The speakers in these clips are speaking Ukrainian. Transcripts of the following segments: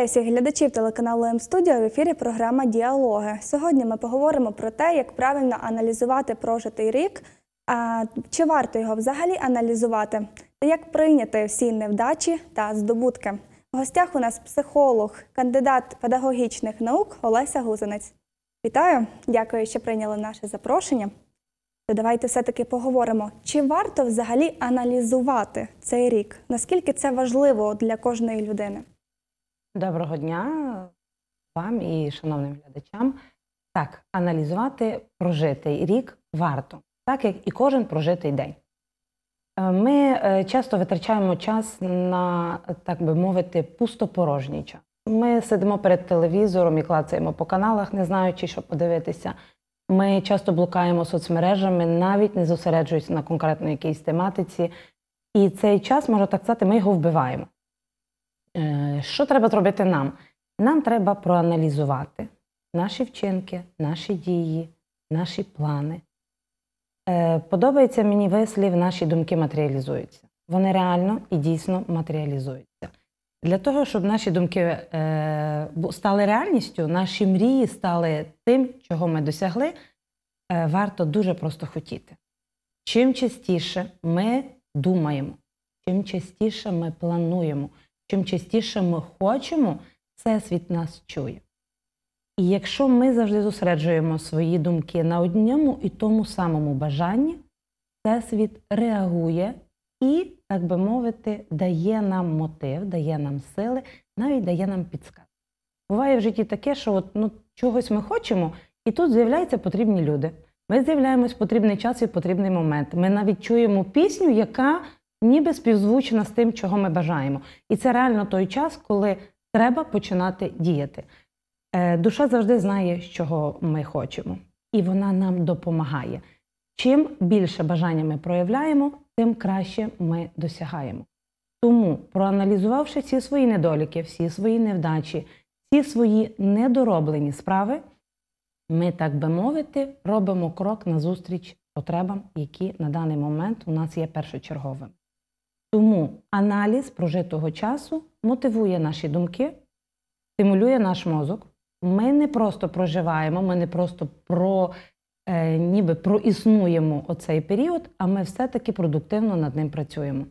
Вітаю всіх глядачів телеканалу М-студіо в ефірі програма Діалоги. Сьогодні ми поговоримо про те, як правильно аналізувати прожитий рік, а чи варто його взагалі аналізувати, та як прийняти всі невдачі та здобутки. В гостях у нас психолог, кандидат педагогічних наук Олеся Гузинець. Вітаю, дякую, що прийняли наше запрошення. То давайте все-таки поговоримо, чи варто взагалі аналізувати цей рік? Наскільки це важливо для кожної людини? Доброго дня вам і шановним глядачам. Так, аналізувати прожитий рік варто, так як і кожен прожитий день. Е, ми е, часто витрачаємо час на, так би мовити, пустопорожній час. Ми сидимо перед телевізором і клацаємо по каналах, не знаючи, що подивитися. Ми часто блукаємо соцмережами, навіть не зосереджуючись на конкретній якійсь тематиці. І цей час, можна так сказати, ми його вбиваємо. Е, що треба зробити нам? Нам треба проаналізувати наші вчинки, наші дії, наші плани. Е, подобається мені вислів, наші думки матеріалізуються. Вони реально і дійсно матеріалізуються. Для того, щоб наші думки е, стали реальністю, наші мрії стали тим, чого ми досягли, варто дуже просто хотіти. Чим частіше ми думаємо, чим частіше ми плануємо. Чим частіше ми хочемо, Всесвіт нас чує. І якщо ми завжди зосереджуємо свої думки на одньому і тому самому бажанні, Всесвіт реагує і, так би мовити, дає нам мотив, дає нам сили, навіть дає нам підсказку. Буває в житті таке, що от, ну, чогось ми хочемо, і тут з'являються потрібні люди. Ми з'являємось в потрібний час і в потрібний момент. Ми навіть чуємо пісню, яка ніби співзвучна з тим, чого ми бажаємо. І це реально той час, коли треба починати діяти. Е, душа завжди знає, чого ми хочемо, і вона нам допомагає. Чим більше бажання ми проявляємо, тим краще ми досягаємо. Тому, проаналізувавши всі свої недоліки, всі свої невдачі, всі свої недороблені справи, ми, так би мовити, робимо крок назустріч потребам, які на даний момент у нас є першочерговими. Тому аналіз прожитого часу мотивує наші думки, стимулює наш мозок. Ми не просто проживаємо, ми не просто про, е, ніби проіснуємо оцей період, а ми все-таки продуктивно над ним працюємо.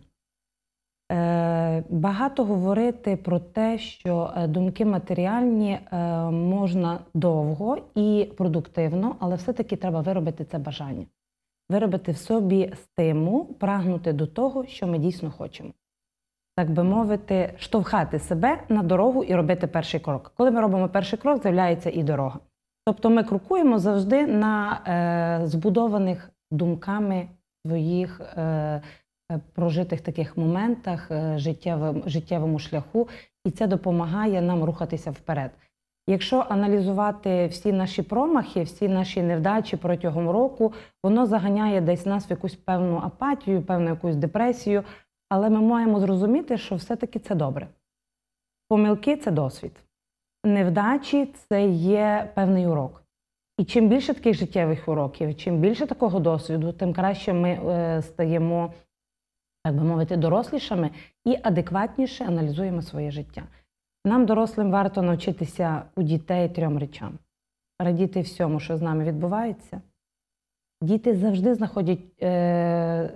Е, Багато говорити про те, що е, думки матеріальні е, можна довго і продуктивно, але все-таки треба виробити це бажання виробити в собі стимул, прагнути до того, що ми дійсно хочемо. Так би мовити, штовхати себе на дорогу і робити перший крок. Коли ми робимо перший крок, з'являється і дорога. Тобто ми крокуємо завжди на е, збудованих думками своїх е, е прожитих таких моментах, е, життєвим, життєвому шляху, і це допомагає нам рухатися вперед. Якщо аналізувати всі наші промахи, всі наші невдачі протягом року, воно заганяє десь нас в якусь певну апатію, певну якусь депресію. Але ми маємо зрозуміти, що все-таки це добре. Помилки це досвід. Невдачі це є певний урок. І чим більше таких життєвих уроків, чим більше такого досвіду, тим краще ми е, стаємо, так би мовити, дорослішими і адекватніше аналізуємо своє життя. Нам, дорослим, варто навчитися у дітей трьом речам, радіти всьому, що з нами відбувається. Діти завжди знаходять е,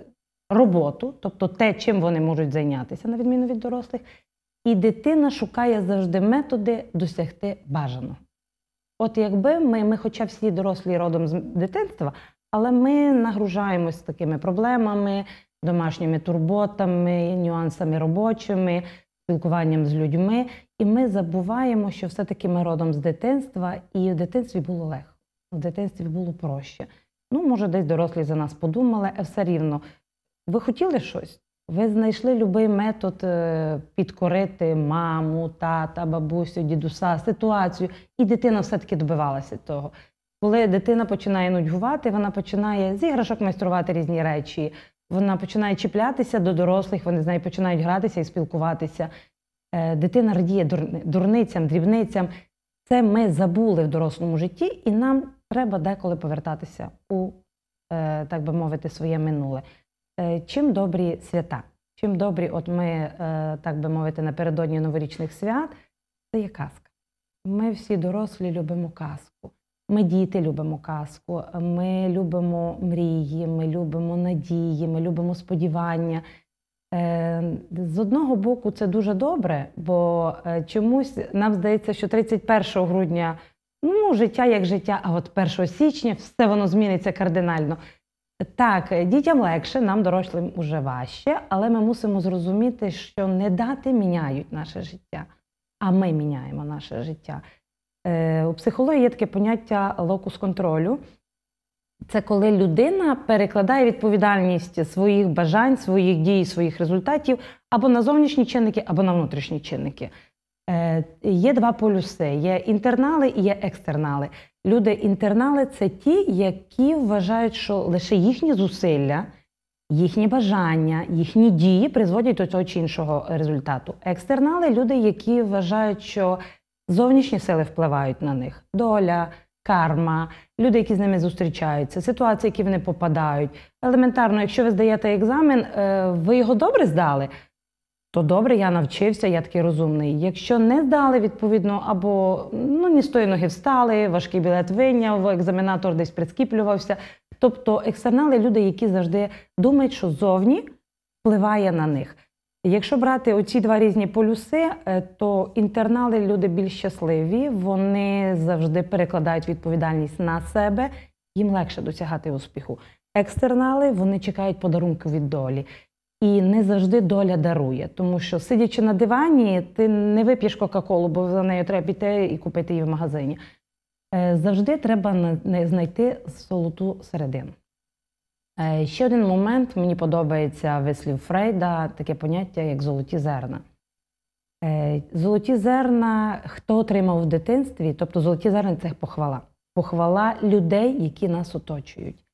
роботу, тобто те, чим вони можуть зайнятися, на відміну від дорослих. І дитина шукає завжди методи досягти бажаного. От якби ми, ми, хоча всі дорослі родом з дитинства, але ми нагружаємось такими проблемами, домашніми турботами, нюансами робочими спілкуванням з людьми, і ми забуваємо, що все-таки ми родом з дитинства, і в дитинстві було легко, в дитинстві було проще. Ну, може, десь дорослі за нас подумали, а е, все рівно ви хотіли щось? Ви знайшли будь-який метод е, підкорити маму, тата, бабусю, дідуса, ситуацію, і дитина все-таки добивалася того. Коли дитина починає нудьгувати, вона починає з іграшок майструвати різні речі. Вона починає чіплятися до дорослих, вони з нею починають гратися і спілкуватися. Е, дитина радіє дурницям, дрібницям. Це ми забули в дорослому житті, і нам треба деколи повертатися у, е, так би мовити, своє минуле. Е, чим добрі свята? Чим добрі, от ми, так би мовити, напередодні новорічних свят, це є казка. Ми всі дорослі любимо казку. Ми діти любимо казку, ми любимо мрії, ми любимо надії, ми любимо сподівання. Е, з одного боку, це дуже добре, бо е, чомусь нам здається, що 31 грудня ну, життя як життя, а от 1 січня все воно зміниться кардинально. Так, дітям легше, нам дорослим уже важче, але ми мусимо зрозуміти, що не дати міняють наше життя, а ми міняємо наше життя. Е, у психології є таке поняття локус контролю. Це коли людина перекладає відповідальність своїх бажань, своїх дій, своїх результатів або на зовнішні чинники, або на внутрішні чинники. Е, Є два полюси: є інтернали і є екстернали. Люди-інтернали це ті, які вважають, що лише їхні зусилля, їхні бажання, їхні дії призводять до того чи іншого результату. Екстернали люди, які вважають, що Зовнішні сили впливають на них: доля, карма, люди, які з ними зустрічаються, ситуації, які вони попадають. Елементарно, якщо ви здаєте екзамен, е, ви його добре здали, то добре, я навчився, я такий розумний. Якщо не здали, відповідно, або ну, ні з тої ноги встали, важкий білет виняв, екзаменатор десь прискіплювався. Тобто екстернали люди, які завжди думають, що зовні впливає на них. Якщо брати оці два різні полюси, е, то інтернали люди більш щасливі, вони завжди перекладають відповідальність на себе, їм легше досягати успіху. Екстернали вони чекають подарунку від долі. І не завжди доля дарує, тому що сидячи на дивані, ти не вип'єш Кока-Колу, бо за нею треба піти і купити її в магазині. Е, завжди треба знайти золоту середину. Е, ще один момент, мені подобається вислів Фрейда, таке поняття, як золоті зерна. Е, золоті зерна, хто отримав в дитинстві, тобто золоті зерна це похвала. Похвала людей, які нас оточують.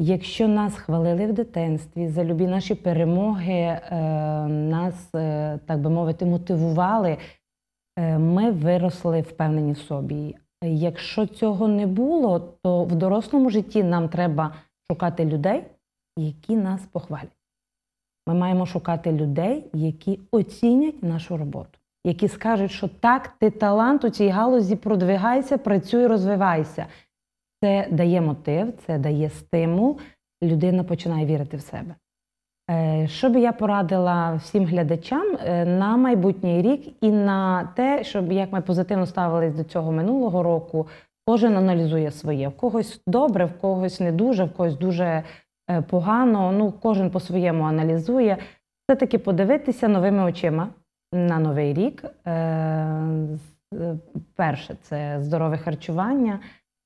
Якщо нас хвалили в дитинстві, за любі наші перемоги, е, нас, так би мовити, мотивували, ми виросли впевнені в собі. Якщо цього не було, то в дорослому житті нам треба шукати людей, які нас похвалять. Ми маємо шукати людей, які оцінять нашу роботу, які скажуть, що так, ти талант у цій галузі продвигайся, працюй, розвивайся. Це дає мотив, це дає стимул. Людина починає вірити в себе. Е, що би я порадила всім глядачам е, на майбутній рік і на те, щоб як ми позитивно ставились до цього минулого року, Кожен аналізує своє. В когось добре, в когось не дуже, в когось дуже е, погано. Ну, кожен по-своєму аналізує. Все-таки подивитися новими очима на новий рік. Е, е, перше це здорове харчування.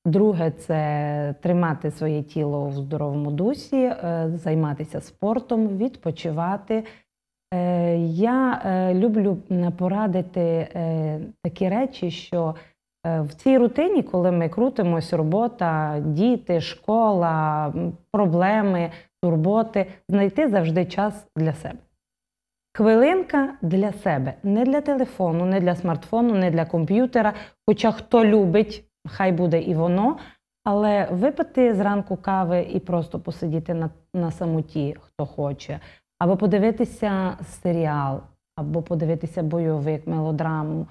Друге це тримати своє тіло в здоровому дусі, займатися спортом, відпочивати. Я люблю порадити такі речі, що Е, в цій рутині, коли ми крутимось, робота, діти, школа, проблеми, турботи, знайти завжди час для себе. Хвилинка для себе, не для телефону, не для смартфону, не для комп'ютера. Хоча хто любить, хай буде і воно, але випити зранку кави і просто посидіти на, на самоті, хто хоче, або подивитися серіал, або подивитися бойовик, мелодраму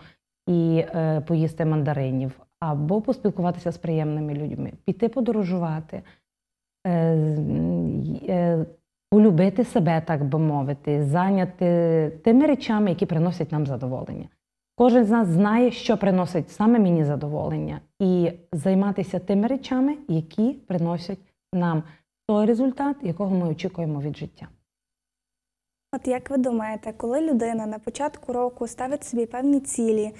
і е, поїсти мандаринів, або поспілкуватися з приємними людьми, піти подорожувати, е, е, полюбити себе, так би мовити, зайняти тими речами, які приносять нам задоволення. Кожен з нас знає, що приносить саме мені задоволення, і займатися тими речами, які приносять нам той результат, якого ми очікуємо від життя. От як ви думаєте, коли людина на початку року ставить собі певні цілі,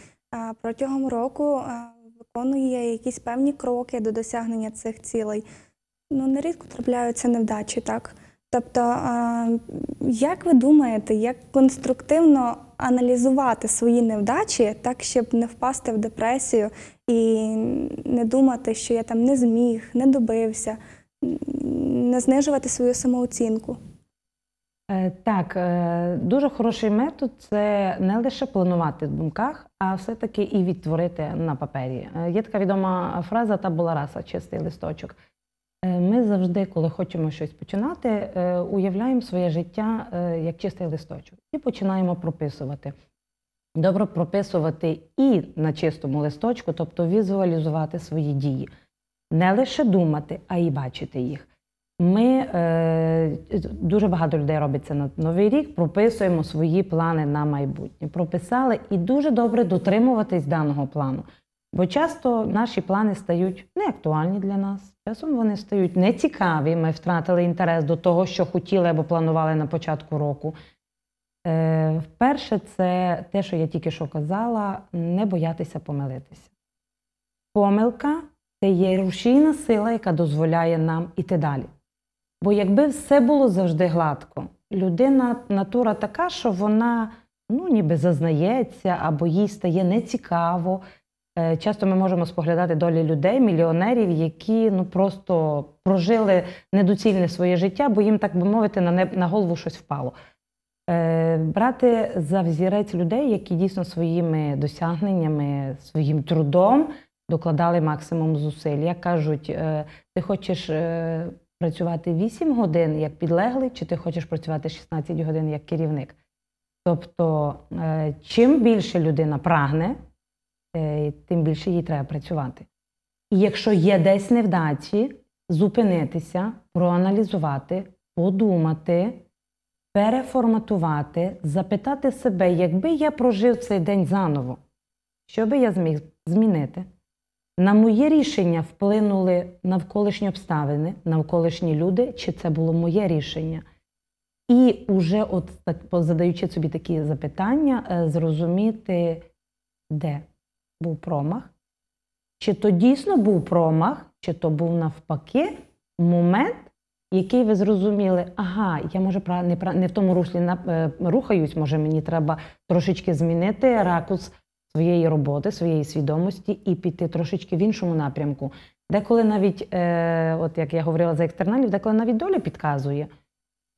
протягом року е, виконує якісь певні кроки до досягнення цих цілей. Ну, нерідко трапляються невдачі, так? Тобто, е, як ви думаєте, як конструктивно аналізувати свої невдачі, так, щоб не впасти в депресію і не думати, що я там не зміг, не добився, не знижувати свою самооцінку? Е, так, дуже хороший метод це не лише планувати в думках, а все-таки і відтворити на папері. Е, є така відома фраза та була раса, чистий листочок. Е, ми завжди, коли хочемо щось починати, е, уявляємо своє життя як чистий листочок і починаємо прописувати. Добре прописувати і на чистому листочку, тобто візуалізувати свої дії, не лише думати, а й бачити їх. Ми е, дуже багато людей робить це на новий рік. Прописуємо свої плани на майбутнє. Прописали і дуже добре дотримуватись даного плану. Бо часто наші плани стають неактуальні для нас. Часом вони стають нецікаві. Ми втратили інтерес до того, що хотіли або планували на початку року. Е, Перше, це те, що я тільки що казала, не боятися помилитися. Помилка це є рушійна сила, яка дозволяє нам іти далі. Бо якби все було завжди гладко, людина натура така, що вона ну, ніби зазнається або їй стає нецікаво. Е, часто ми можемо споглядати долі людей, мільйонерів, які ну просто прожили недоцільне своє життя, бо їм, так би мовити, на не, на голову щось впало. Е, брати за взірець людей, які дійсно своїми досягненнями, своїм трудом докладали максимум зусиль. Як кажуть, е, ти хочеш працювати 8 годин як підлеглий, чи ти хочеш працювати 16 годин як керівник. Тобто, е, чим більше людина прагне, е, тим більше їй треба працювати. І якщо є десь невдачі, зупинитися, проаналізувати, подумати, переформатувати, запитати себе, якби я прожив цей день заново, що би я зміг змінити. На моє рішення вплинули навколишні обставини, навколишні люди, чи це було моє рішення? І уже, от так задаючи собі такі запитання, е, зрозуміти, де був промах, чи то дійсно був промах, чи то був навпаки момент, який ви зрозуміли, ага, я може не в тому руслі е, рухаюсь, може мені треба трошечки змінити ракурс своєї роботи, своєї свідомості і піти трошечки в іншому напрямку. Деколи навіть, е, от як я говорила за екстерналів, деколи навіть доля підказує.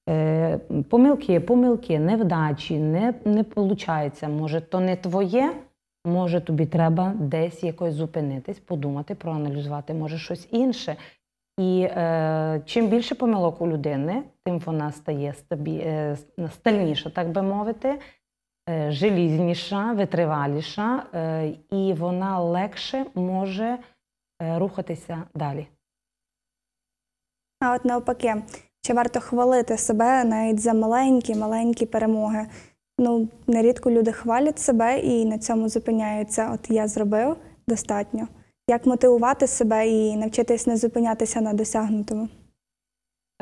Е, Помилки, помилки, невдачі, не не виходить. Може, то не твоє, може тобі треба десь якось зупинитись, подумати, проаналізувати, може щось інше. І е, чим більше помилок у людини, тим вона стає стабі... Е, стальніша, так би мовити. Е, желізніша, витриваліша, е, і вона легше може е, рухатися далі. А от навпаки, чи варто хвалити себе навіть за маленькі маленькі перемоги? Ну, нерідко люди хвалять себе і на цьому зупиняються. От я зробив достатньо. Як мотивувати себе і навчитись не зупинятися на досягнутому?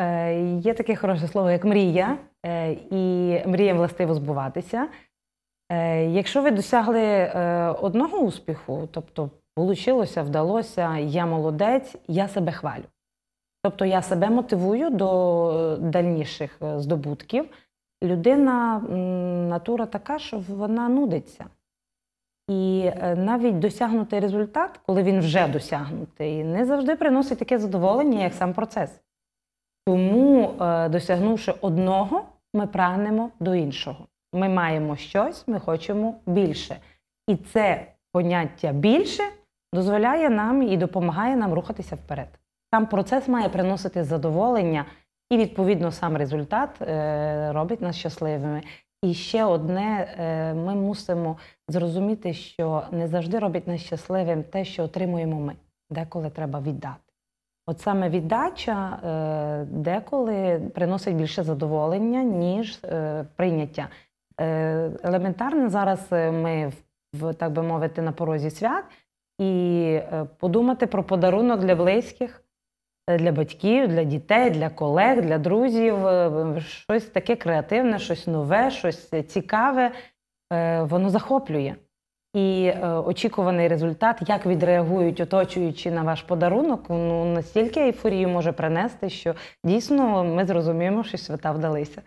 Е, Є таке хороше слово, як мрія, е, і мріям властиво збуватися. Е, якщо ви досягли е, одного успіху, тобто вийшло, вдалося, я молодець, я себе хвалю. Тобто я себе мотивую до дальніших е, здобутків. Людина, натура така, що вона нудиться. І навіть досягнутий результат, коли він вже досягнутий, не завжди приносить таке задоволення, як сам процес. Тому, досягнувши одного, ми прагнемо до іншого. Ми маємо щось, ми хочемо більше. І це поняття більше дозволяє нам і допомагає нам рухатися вперед. Сам процес має приносити задоволення, і, відповідно, сам результат е, робить нас щасливими. І ще одне, е, ми мусимо зрозуміти, що не завжди робить нас щасливим те, що отримуємо ми, деколи треба віддати. От саме віддача е, деколи приносить більше задоволення, ніж прийняття. Е, елементарно, зараз е, ми в так би мовити на порозі свят і е, подумати про подарунок для близьких, для батьків, для дітей, для колег, для друзів. Щось таке креативне, щось нове, щось цікаве. Воно захоплює. І очікуваний результат, як відреагують, оточуючи на ваш подарунок, ну настільки ейфорію може принести, що дійсно ми зрозуміємо, що свята вдалися.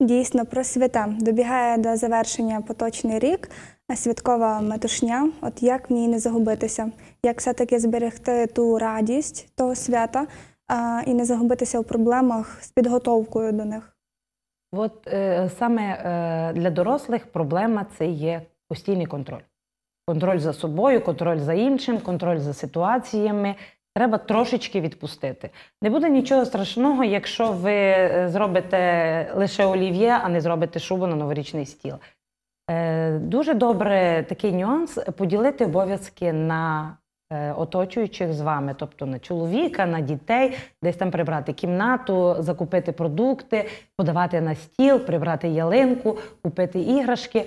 Дійсно, про свята добігає до завершення поточний рік, святкова метушня. От як в ній не загубитися, як все-таки зберегти ту радість того свята а, і не загубитися у проблемах з підготовкою до них? От е, саме е, для дорослих проблема це є постійний контроль. Контроль за собою, контроль за іншим, контроль за ситуаціями, Треба трошечки відпустити. Не буде нічого страшного, якщо ви е, зробите лише олів'є, а не зробите шубу на новорічний стіл. Е, дуже добре такий нюанс поділити обов'язки на е, оточуючих з вами, тобто на чоловіка, на дітей, десь там прибрати кімнату, закупити продукти, подавати на стіл, прибрати ялинку, купити іграшки.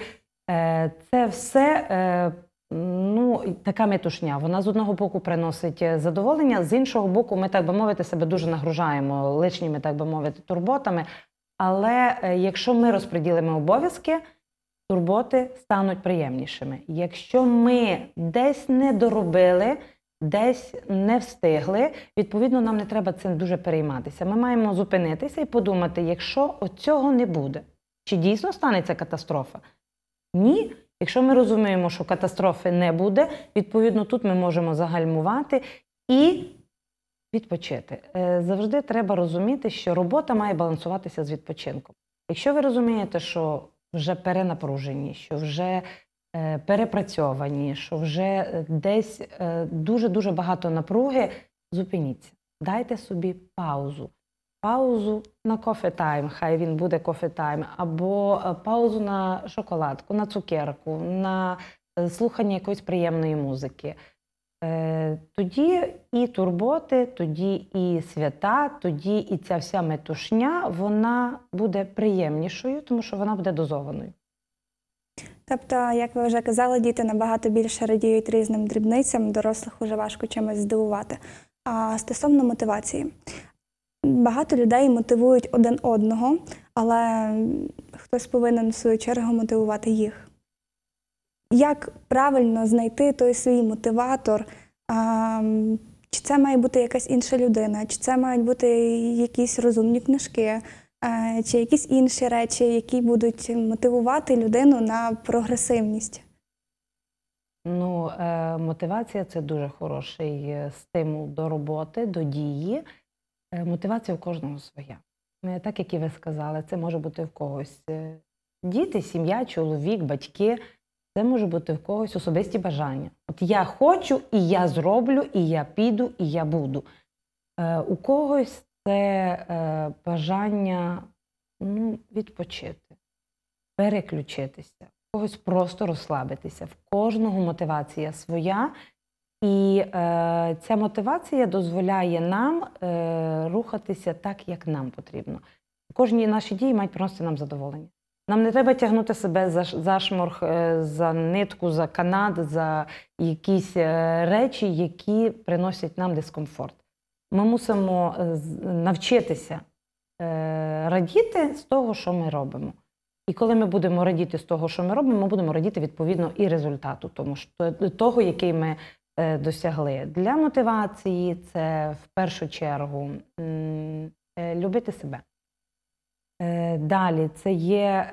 це все. Е, Ну, така метушня. Вона з одного боку приносить е, задоволення, з іншого боку, ми так би мовити, себе дуже нагружаємо личніми, так би мовити, турботами. Але е, якщо ми розподілимо обов'язки, турботи стануть приємнішими. Якщо ми десь не доробили, десь не встигли, відповідно, нам не треба цим дуже перейматися. Ми маємо зупинитися і подумати, якщо оцього не буде, чи дійсно станеться катастрофа? Ні. Якщо ми розуміємо, що катастрофи не буде, відповідно тут ми можемо загальмувати і відпочити. Е, завжди треба розуміти, що робота має балансуватися з відпочинком. Якщо ви розумієте, що вже перенапружені, що вже е, перепрацьовані, що вже е, десь дуже дуже багато напруги, зупиніться, дайте собі паузу паузу на кофе-тайм, хай він буде кофе-тайм, або е, паузу на шоколадку, на цукерку, на е, слухання якоїсь приємної музики. Е, тоді і турботи, тоді і свята, тоді і ця вся метушня вона буде приємнішою, тому що вона буде дозованою. Тобто, як ви вже казали, діти набагато більше радіють різним дрібницям, дорослих уже важко чимось здивувати. А стосовно мотивації, Багато людей мотивують один одного, але хтось повинен в свою чергу мотивувати їх. Як правильно знайти той свій мотиватор? Чи це має бути якась інша людина, чи це мають бути якісь розумні книжки, чи якісь інші речі, які будуть мотивувати людину на прогресивність? Ну, е, мотивація це дуже хороший е, стимул до роботи, до дії. Е, мотивація у кожного своя. Е, так як і ви сказали, це може бути в когось е, діти, сім'я, чоловік, батьки. Це може бути в когось особисті бажання. От я хочу, і я зроблю, і я піду, і я буду. Е, У когось це е, бажання ну, відпочити, переключитися, в когось просто розслабитися. В кожного мотивація своя, і е, ця мотивація дозволяє нам е, рухатися так, як нам потрібно. Кожні наші дії мають приносити нам задоволення. Нам не треба тягнути себе за за шморг, е, за нитку, за канат, за якісь е, речі, які приносять нам дискомфорт. Ми мусимо е, навчитися е, радіти з того, що ми робимо. І коли ми будемо радіти з того, що ми робимо, ми будемо радіти відповідно і результату, тому що того, який ми Е, досягли. Для мотивації це в першу чергу е, любити себе. Е, далі це є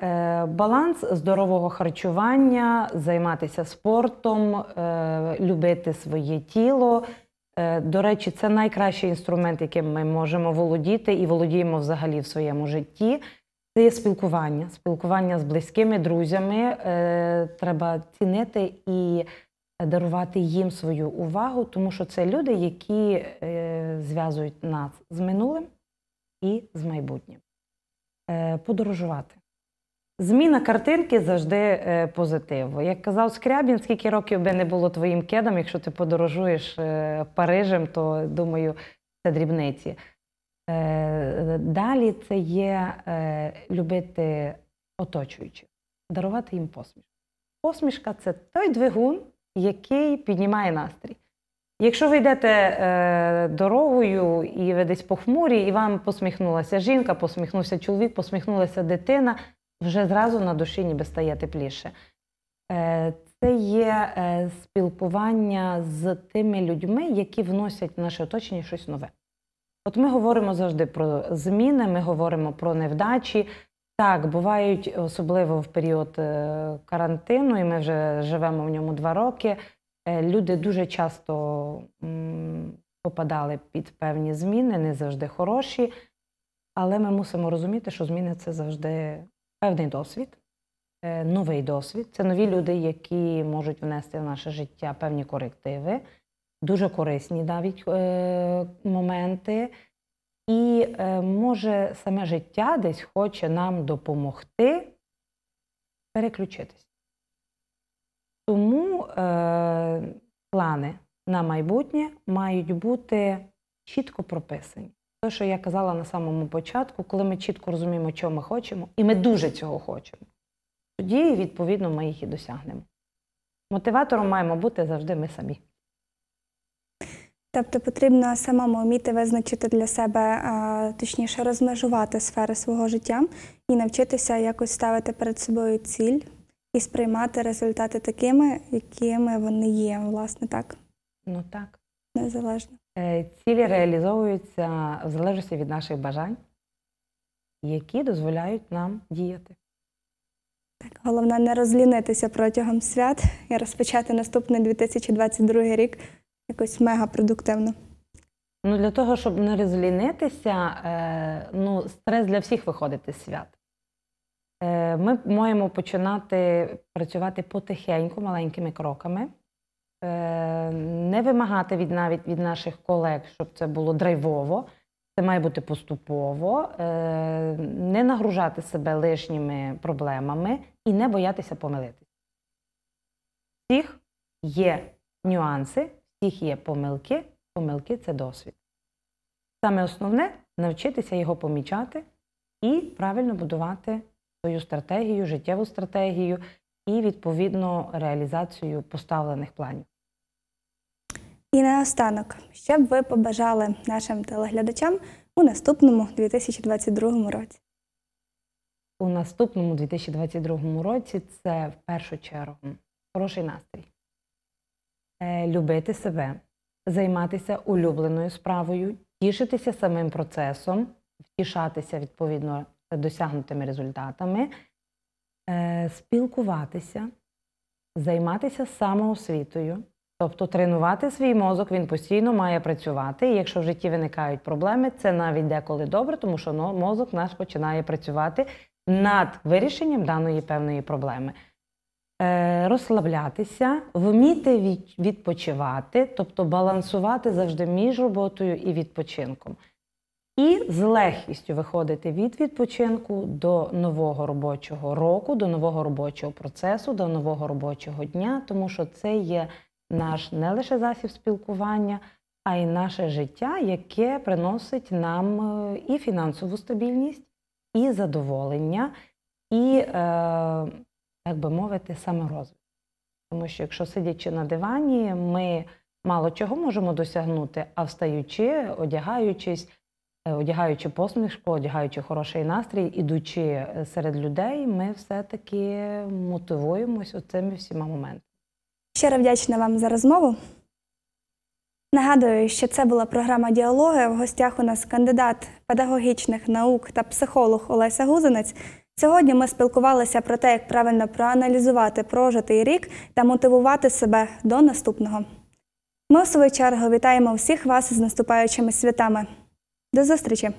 баланс здорового харчування, займатися спортом, любити своє тіло. До речі, це найкращий інструмент, яким ми можемо володіти і володіємо взагалі в своєму житті. Це є спілкування, спілкування з близькими друзями. Треба цінити і дарувати їм свою увагу, тому що це люди, які е, зв'язують нас з минулим і з майбутнім. Е, подорожувати. Зміна картинки завжди е, позитиво. Як казав Скрябін, скільки років би не було твоїм кедом, якщо ти подорожуєш Парижем, то думаю, це дрібниці. Далі це є любити оточуючих, дарувати їм посмішку. Посмішка це той двигун, який піднімає настрій. Якщо ви йдете е, дорогою і ви десь похмурі, і вам посміхнулася жінка, посміхнувся чоловік, посміхнулася дитина, вже зразу на душі ніби стає тепліше. Е, Це є е, спілкування з тими людьми, які вносять в наше оточення щось нове. От ми говоримо завжди про зміни, ми говоримо про невдачі. Так, бувають особливо в період е, карантину, і ми вже живемо в ньому два роки. Е, люди дуже часто попадали під певні зміни, не завжди хороші, але ми мусимо розуміти, що зміни це завжди певний досвід, е, новий досвід. Це нові люди, які можуть внести в наше життя певні корективи, дуже корисні навіть моменти. І е, може саме життя десь хоче нам допомогти переключитись. Тому е, плани на майбутнє мають бути чітко прописані. Те, що я казала на самому початку, коли ми чітко розуміємо, чого ми хочемо, і ми дуже цього хочемо, тоді, відповідно, ми їх і досягнемо. Мотиватором маємо бути завжди ми самі. Тобто потрібно самому вміти визначити для себе, точніше, розмежувати сфери свого життя і навчитися якось ставити перед собою ціль і сприймати результати такими, якими вони є, власне, так. Ну так. Незалежно. Е, цілі реалізовуються в залежності від наших бажань, які дозволяють нам діяти. Так, головне не розлінитися протягом свят і розпочати наступний 2022 рік якось мега продуктивно. Ну, для того, щоб не розлінитися, е, ну, стрес для всіх виходити з свят. Е, Ми маємо починати працювати потихеньку, маленькими кроками, е, не вимагати від навіть від наших колег, щоб це було драйвово. Це має бути поступово, е, не нагружати себе лишніми проблемами і не боятися помилитися. Всіх є нюанси, всіх є помилки, помилки це досвід. Саме основне навчитися його помічати і правильно будувати свою стратегію, життєву стратегію і, відповідно, реалізацію поставлених планів. І наостанок, що б ви побажали нашим телеглядачам у наступному 2022 році? У наступному 2022 році це в першу чергу хороший настрій. Е, любити себе, займатися улюбленою справою, тішитися самим процесом, втішатися відповідно досягнутими результатами, е, спілкуватися, займатися самоосвітою. Тобто тренувати свій мозок він постійно має працювати. І якщо в житті виникають проблеми, це навіть деколи добре, тому що ну, мозок наш починає працювати над вирішенням даної певної проблеми. Е, розслаблятися, вміти відпочивати, тобто балансувати завжди між роботою і відпочинком. І з легкістю виходити від відпочинку до нового робочого року, до нового робочого процесу, до нового робочого дня, тому що це є наш не лише засіб спілкування, а й наше життя, яке приносить нам е, і фінансову стабільність, і задоволення, і е, як би мовити, саме саморозвитку. Тому що якщо сидячи на дивані, ми мало чого можемо досягнути, а встаючи, одягаючись, е, одягаючи посмішку, одягаючи хороший настрій, ідучи е, серед людей, ми все-таки мотивуємось оцими всіма моментами. Щиро вдячна вам за розмову. Нагадую, що це була програма діалоги. В гостях у нас кандидат педагогічних наук та психолог Олеся Гузанець. Сьогодні ми спілкувалися про те, як правильно проаналізувати прожитий рік та мотивувати себе до наступного. Ми, в свою чергу, вітаємо всіх вас з наступаючими святами. До зустрічі!